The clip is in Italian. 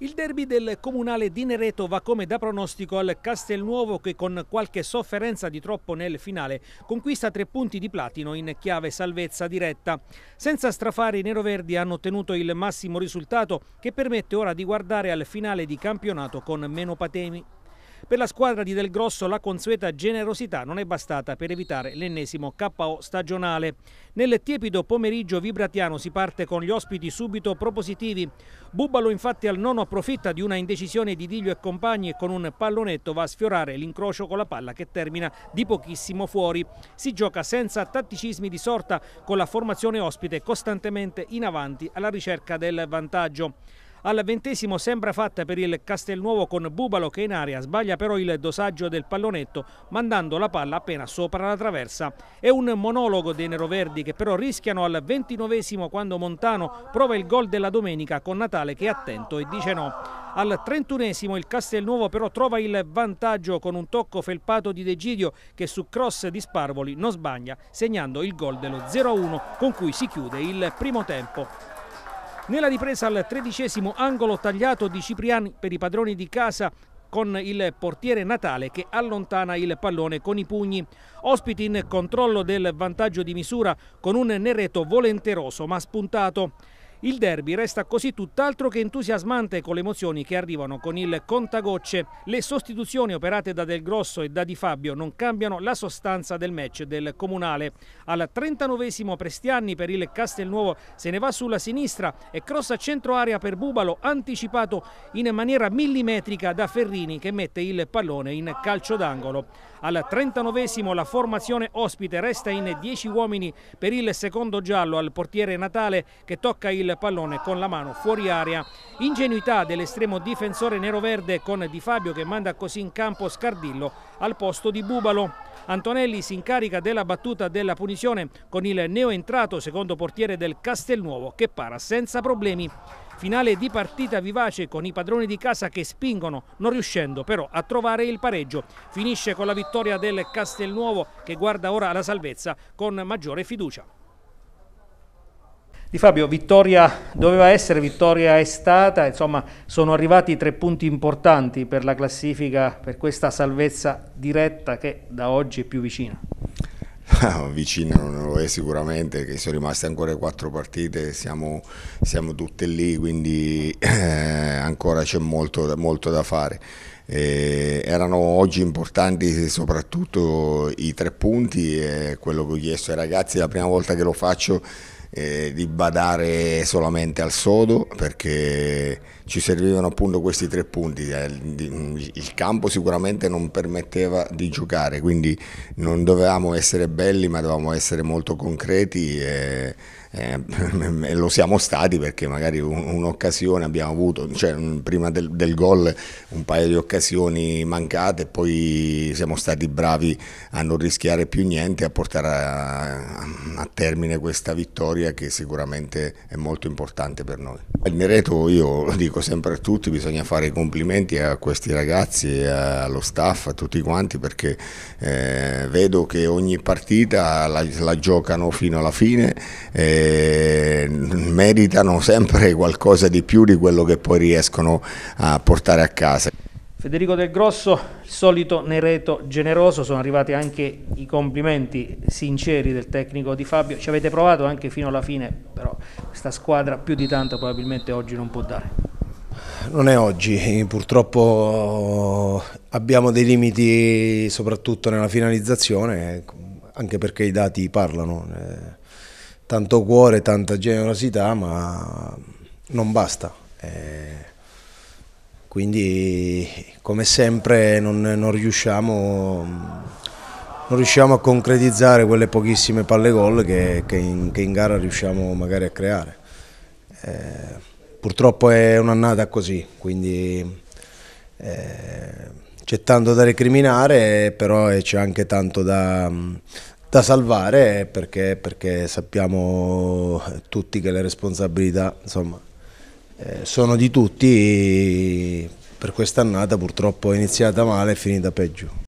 Il derby del comunale di Nereto va come da pronostico al Castelnuovo che con qualche sofferenza di troppo nel finale conquista tre punti di platino in chiave salvezza diretta. Senza strafare i neroverdi hanno ottenuto il massimo risultato che permette ora di guardare al finale di campionato con meno patemi. Per la squadra di Del Grosso la consueta generosità non è bastata per evitare l'ennesimo KO stagionale. Nel tiepido pomeriggio vibratiano si parte con gli ospiti subito propositivi. Bubalo infatti al nono approfitta di una indecisione di Diglio e compagni e con un pallonetto va a sfiorare l'incrocio con la palla che termina di pochissimo fuori. Si gioca senza tatticismi di sorta con la formazione ospite costantemente in avanti alla ricerca del vantaggio. Al ventesimo sembra fatta per il Castelnuovo con Bubalo che in aria sbaglia però il dosaggio del pallonetto mandando la palla appena sopra la traversa. È un monologo dei neroverdi che però rischiano al ventinovesimo quando Montano prova il gol della domenica con Natale che è attento e dice no. Al trentunesimo il Castelnuovo però trova il vantaggio con un tocco felpato di Degidio che su cross di Sparvoli non sbaglia segnando il gol dello 0-1 con cui si chiude il primo tempo. Nella ripresa al tredicesimo angolo tagliato di Cipriani per i padroni di casa con il portiere Natale che allontana il pallone con i pugni. Ospiti in controllo del vantaggio di misura con un Nereto volenteroso ma spuntato. Il derby resta così tutt'altro che entusiasmante con le emozioni che arrivano con il contagocce. Le sostituzioni operate da Del Grosso e da Di Fabio non cambiano la sostanza del match del Comunale. Al 39 Prestianni per il Castelnuovo se ne va sulla sinistra e cross a centro area per Bubalo anticipato in maniera millimetrica da Ferrini che mette il pallone in calcio d'angolo. Al 39 la formazione ospite resta in 10 uomini per il secondo giallo al portiere Natale che tocca il pallone con la mano fuori aria. Ingenuità dell'estremo difensore nero-verde con Di Fabio che manda così in campo Scardillo al posto di Bubalo. Antonelli si incarica della battuta della punizione con il neoentrato secondo portiere del Castelnuovo che para senza problemi. Finale di partita vivace con i padroni di casa che spingono, non riuscendo però a trovare il pareggio. Finisce con la vittoria del Castelnuovo che guarda ora la salvezza con maggiore fiducia. Di Fabio, vittoria doveva essere, vittoria è stata, insomma sono arrivati tre punti importanti per la classifica, per questa salvezza diretta che da oggi è più vicina. Ah, vicina non lo è sicuramente, perché sono rimaste ancora quattro partite, siamo, siamo tutte lì, quindi eh, ancora c'è molto, molto da fare. Eh, erano oggi importanti soprattutto i tre punti, eh, quello che ho chiesto ai ragazzi, è la prima volta che lo faccio eh, di badare solamente al sodo perché ci servivano appunto questi tre punti. Eh, il campo sicuramente non permetteva di giocare, quindi non dovevamo essere belli ma dovevamo essere molto concreti. E, eh, lo siamo stati perché magari un'occasione abbiamo avuto, cioè prima del, del gol un paio di occasioni mancate e poi siamo stati bravi a non rischiare più niente, a portare a, a termine questa vittoria che sicuramente è molto importante per noi. Il merito io lo dico sempre a tutti, bisogna fare i complimenti a questi ragazzi, eh, allo staff, a tutti quanti perché eh, vedo che ogni partita la, la giocano fino alla fine. Eh, eh, meritano sempre qualcosa di più di quello che poi riescono a portare a casa. Federico Del Grosso, il solito Nereto generoso, sono arrivati anche i complimenti sinceri del tecnico di Fabio, ci avete provato anche fino alla fine, però questa squadra più di tanto probabilmente oggi non può dare. Non è oggi, purtroppo abbiamo dei limiti soprattutto nella finalizzazione, anche perché i dati parlano. Eh, tanto cuore, tanta generosità, ma non basta. Eh, quindi come sempre non, non, riusciamo, non, riusciamo, a concretizzare quelle pochissime palle gol che, che, che, in, gara riusciamo magari a creare. Eh, purtroppo è un'annata così, quindi eh, c'è tanto da recriminare, però eh, c'è anche tanto da, da salvare perché, perché, sappiamo eh, tutti che le responsabilità insomma, eh, sono di tutti per quest'annata purtroppo è iniziata male e finita peggio.